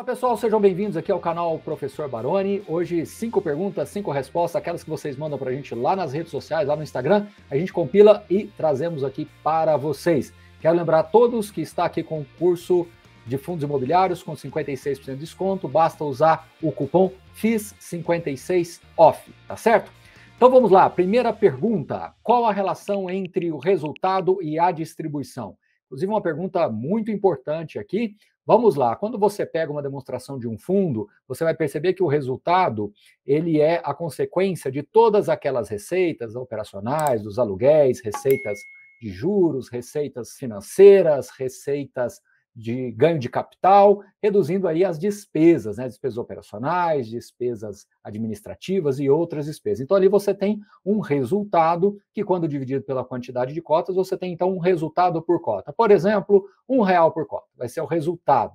Olá pessoal, sejam bem-vindos aqui ao canal Professor Baroni. Hoje, cinco perguntas, cinco respostas, aquelas que vocês mandam para a gente lá nas redes sociais, lá no Instagram, a gente compila e trazemos aqui para vocês. Quero lembrar a todos que está aqui com o curso de fundos imobiliários com 56% de desconto, basta usar o cupom FIS56OFF, tá certo? Então vamos lá, primeira pergunta: qual a relação entre o resultado e a distribuição? Inclusive, uma pergunta muito importante aqui. Vamos lá, quando você pega uma demonstração de um fundo, você vai perceber que o resultado, ele é a consequência de todas aquelas receitas operacionais, dos aluguéis, receitas de juros, receitas financeiras, receitas de ganho de capital, reduzindo aí as despesas, né? despesas operacionais, despesas administrativas e outras despesas. Então ali você tem um resultado que quando dividido pela quantidade de cotas, você tem então um resultado por cota. Por exemplo, um real por cota, vai ser o resultado.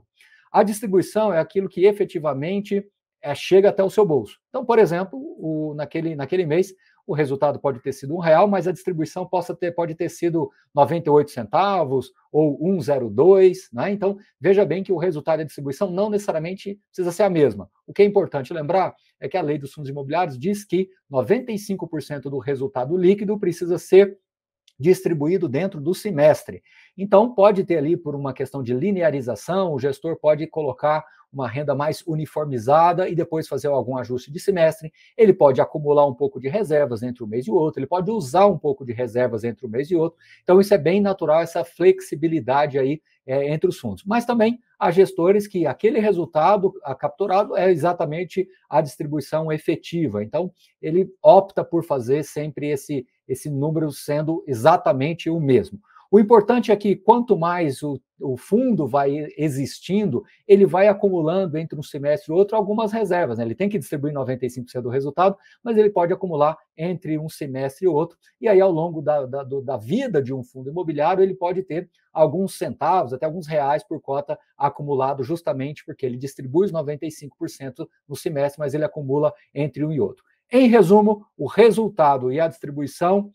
A distribuição é aquilo que efetivamente é, chega até o seu bolso. Então, por exemplo, o, naquele, naquele mês, o resultado pode ter sido um real, mas a distribuição possa ter, pode ter sido 98 centavos ou 1,02, né? Então, veja bem que o resultado da distribuição não necessariamente precisa ser a mesma. O que é importante lembrar é que a lei dos fundos imobiliários diz que 95% do resultado líquido precisa ser distribuído dentro do semestre. Então, pode ter ali, por uma questão de linearização, o gestor pode colocar uma renda mais uniformizada e depois fazer algum ajuste de semestre. Ele pode acumular um pouco de reservas entre um mês e outro, ele pode usar um pouco de reservas entre um mês e outro. Então, isso é bem natural, essa flexibilidade aí é, entre os fundos. Mas também há gestores que aquele resultado capturado é exatamente a distribuição efetiva. Então, ele opta por fazer sempre esse, esse número sendo exatamente o mesmo. O importante é que quanto mais o, o fundo vai existindo, ele vai acumulando entre um semestre e outro algumas reservas. Né? Ele tem que distribuir 95% do resultado, mas ele pode acumular entre um semestre e outro. E aí, ao longo da, da, do, da vida de um fundo imobiliário, ele pode ter alguns centavos, até alguns reais por cota acumulado, justamente porque ele distribui os 95% no semestre, mas ele acumula entre um e outro. Em resumo, o resultado e a distribuição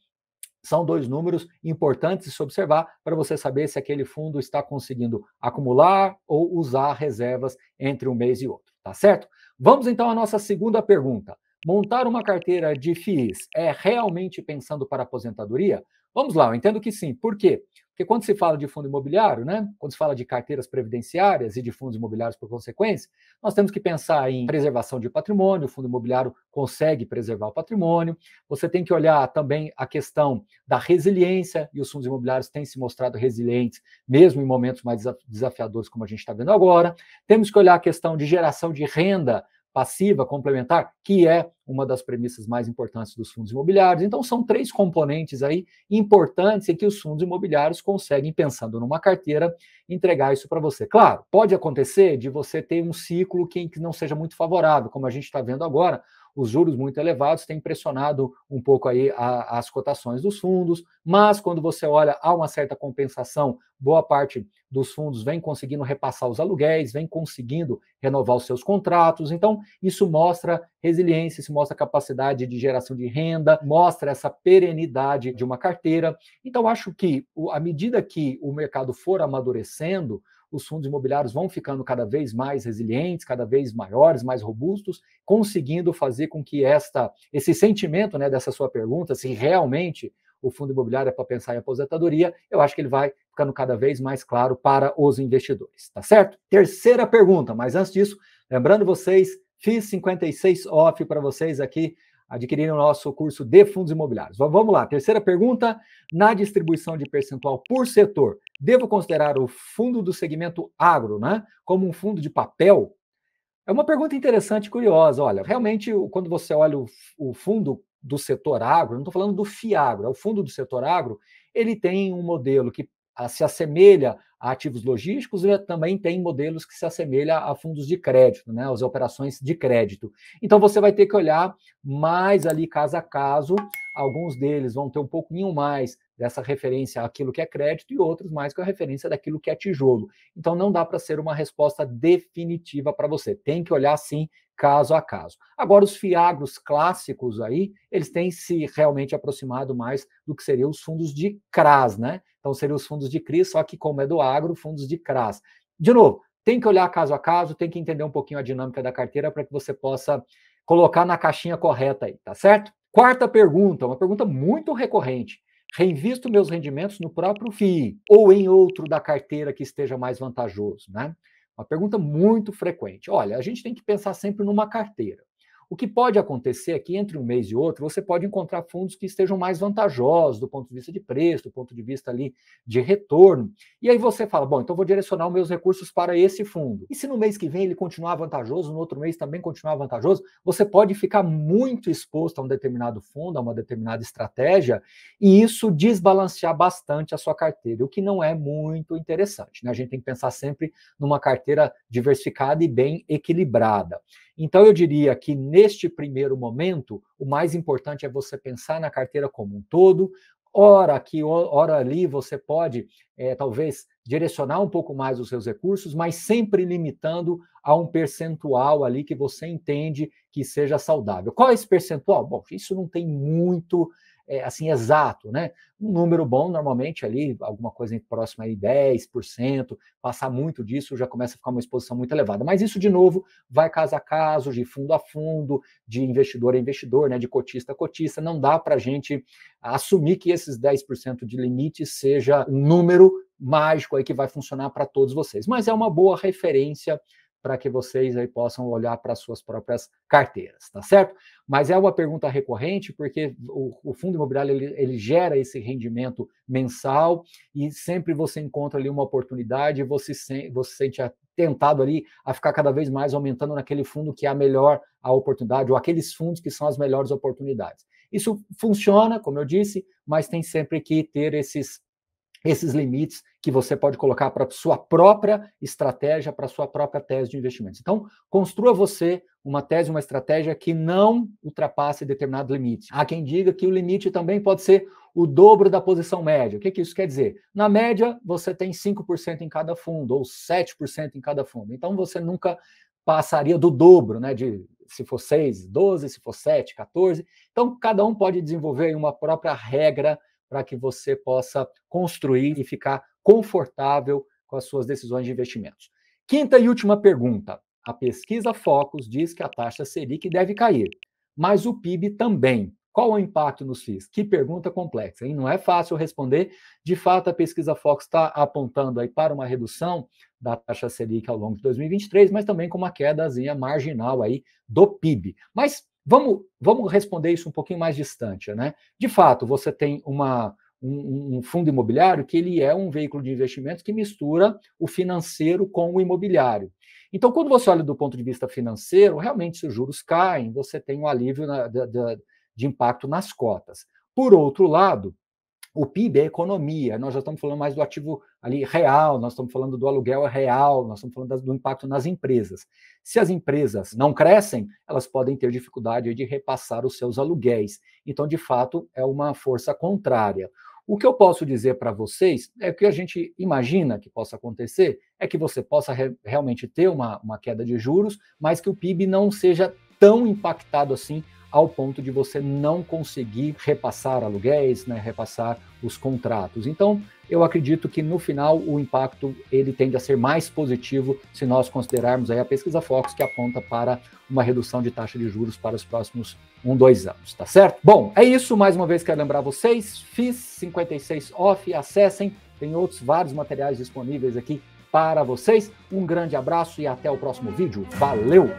são dois números importantes de se observar para você saber se aquele fundo está conseguindo acumular ou usar reservas entre um mês e outro, tá certo? Vamos então à nossa segunda pergunta. Montar uma carteira de FIIs é realmente pensando para aposentadoria? Vamos lá, eu entendo que sim. Por quê? Porque quando se fala de fundo imobiliário, né? quando se fala de carteiras previdenciárias e de fundos imobiliários por consequência, nós temos que pensar em preservação de patrimônio, o fundo imobiliário consegue preservar o patrimônio. Você tem que olhar também a questão da resiliência, e os fundos imobiliários têm se mostrado resilientes, mesmo em momentos mais desafiadores, como a gente está vendo agora. Temos que olhar a questão de geração de renda passiva complementar, que é uma das premissas mais importantes dos fundos imobiliários. Então, são três componentes aí importantes e que os fundos imobiliários conseguem, pensando numa carteira, entregar isso para você. Claro, pode acontecer de você ter um ciclo que não seja muito favorável, como a gente está vendo agora, os juros muito elevados têm pressionado um pouco aí a, as cotações dos fundos, mas quando você olha, há uma certa compensação, boa parte dos fundos vem conseguindo repassar os aluguéis, vem conseguindo renovar os seus contratos, então isso mostra resiliência, isso mostra capacidade de geração de renda, mostra essa perenidade de uma carteira. Então, acho que à medida que o mercado for amadurecendo, os fundos imobiliários vão ficando cada vez mais resilientes, cada vez maiores, mais robustos, conseguindo fazer com que esta, esse sentimento né, dessa sua pergunta, se realmente o fundo imobiliário é para pensar em aposentadoria, eu acho que ele vai ficando cada vez mais claro para os investidores, tá certo? Terceira pergunta, mas antes disso, lembrando vocês, fiz 56 off para vocês aqui adquirindo o nosso curso de fundos imobiliários. Vamos lá, terceira pergunta. Na distribuição de percentual por setor, devo considerar o fundo do segmento agro, né, como um fundo de papel? É uma pergunta interessante e curiosa. Olha, realmente, quando você olha o, o fundo do setor agro, não estou falando do FIAGRO, é o fundo do setor agro, ele tem um modelo que se assemelha a ativos logísticos e né, também tem modelos que se assemelha a fundos de crédito, né, as operações de crédito. Então você vai ter que olhar mais ali caso a caso, alguns deles vão ter um pouquinho mais dessa referência àquilo que é crédito e outros mais com a referência daquilo que é tijolo. Então não dá para ser uma resposta definitiva para você. Tem que olhar sim caso a caso. Agora os fiagros clássicos aí, eles têm se realmente aproximado mais do que seriam os fundos de CRAS, né? Então seriam os fundos de CRIS, só que como é do agro, fundos de CRAS. De novo, tem que olhar caso a caso, tem que entender um pouquinho a dinâmica da carteira para que você possa colocar na caixinha correta aí, tá certo? Quarta pergunta, uma pergunta muito recorrente reinvisto meus rendimentos no próprio FII ou em outro da carteira que esteja mais vantajoso, né? Uma pergunta muito frequente. Olha, a gente tem que pensar sempre numa carteira. O que pode acontecer é que entre um mês e outro você pode encontrar fundos que estejam mais vantajosos do ponto de vista de preço, do ponto de vista ali de retorno. E aí você fala, bom, então vou direcionar os meus recursos para esse fundo. E se no mês que vem ele continuar vantajoso, no outro mês também continuar vantajoso, você pode ficar muito exposto a um determinado fundo, a uma determinada estratégia, e isso desbalancear bastante a sua carteira, o que não é muito interessante. Né? A gente tem que pensar sempre numa carteira diversificada e bem equilibrada. Então eu diria que neste primeiro momento, o mais importante é você pensar na carteira como um todo. Ora aqui, ora ali, você pode é, talvez direcionar um pouco mais os seus recursos, mas sempre limitando a um percentual ali que você entende que seja saudável. Qual é esse percentual? Bom, isso não tem muito é, assim exato, né? Um número bom, normalmente ali, alguma coisa próxima aí 10%, passar muito disso já começa a ficar uma exposição muito elevada. Mas isso, de novo, vai caso a caso, de fundo a fundo, de investidor a investidor, né? De cotista a cotista. Não dá para a gente assumir que esses 10% de limite seja um número mágico aí que vai funcionar para todos vocês. Mas é uma boa referência para que vocês aí possam olhar para suas próprias carteiras, tá certo? Mas é uma pergunta recorrente, porque o, o fundo imobiliário ele, ele, gera esse rendimento mensal e sempre você encontra ali uma oportunidade e você, se, você sente tentado ali a ficar cada vez mais aumentando naquele fundo que é a melhor a oportunidade, ou aqueles fundos que são as melhores oportunidades. Isso funciona, como eu disse, mas tem sempre que ter esses esses limites que você pode colocar para sua própria estratégia, para sua própria tese de investimentos. Então, construa você uma tese, uma estratégia que não ultrapasse determinado limite. Há quem diga que o limite também pode ser o dobro da posição média. O que, que isso quer dizer? Na média, você tem 5% em cada fundo ou 7% em cada fundo. Então, você nunca passaria do dobro, né, de se for 6, 12, se for 7, 14. Então, cada um pode desenvolver uma própria regra para que você possa construir e ficar confortável com as suas decisões de investimentos. Quinta e última pergunta. A pesquisa Focus diz que a taxa Selic deve cair, mas o PIB também. Qual o impacto nos FIIs? Que pergunta complexa, hein? Não é fácil responder. De fato, a pesquisa Focus está apontando aí para uma redução da taxa Selic ao longo de 2023, mas também com uma quedazinha marginal aí do PIB. Mas Vamos, vamos responder isso um pouquinho mais distante, né? De fato, você tem uma, um, um, fundo imobiliário que ele é um veículo de investimentos que mistura o financeiro com o imobiliário. Então, quando você olha do ponto de vista financeiro, realmente se os juros caem, você tem um alívio na, de impacto nas cotas. Por outro lado, o PIB é economia, nós já estamos falando mais do ativo ali real, nós estamos falando do aluguel real, nós estamos falando do impacto nas empresas. Se as empresas não crescem, elas podem ter dificuldade de repassar os seus aluguéis. Então, de fato, é uma força contrária. O que eu posso dizer para vocês é que a gente imagina que possa acontecer é que você possa re realmente ter uma, uma queda de juros, mas que o PIB não seja tão impactado assim ao ponto de você não conseguir repassar aluguéis, né, repassar os contratos. Então, eu acredito que no final o impacto ele tende a ser mais positivo se nós considerarmos aí a pesquisa Fox que aponta para uma redução de taxa de juros para os próximos um, dois anos, tá certo? Bom, é isso. Mais uma vez quero lembrar vocês, FIS 56 off, acessem. Tem outros vários materiais disponíveis aqui para vocês. Um grande abraço e até o próximo vídeo. Valeu!